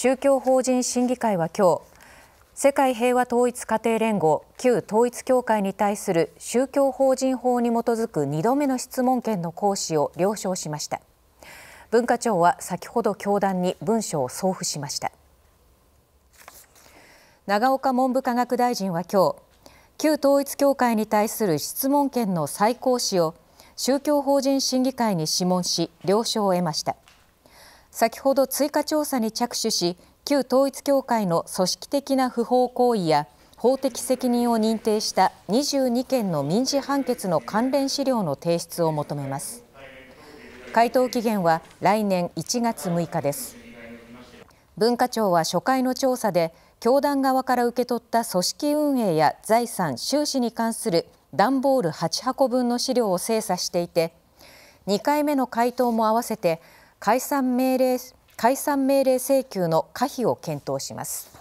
宗教法人審議会は今日世界平和統一家庭連合旧統一教会に対する宗教法人法に基づく2度目の質問権の行使を了承しました文化庁は先ほど教団に文書を送付しました長岡文部科学大臣は今日旧統一教会に対する質問権の再行使を宗教法人審議会に諮問し了承を得ました先ほど追加調査に着手し旧統一教会の組織的な不法行為や法的責任を認定した22件の民事判決の関連資料の提出を求めます回答期限は来年1月6日です文化庁は初回の調査で教団側から受け取った組織運営や財産収支に関する段ボール8箱分の資料を精査していて2回目の回答も合わせて解散命令解散命令請求の可否を検討します。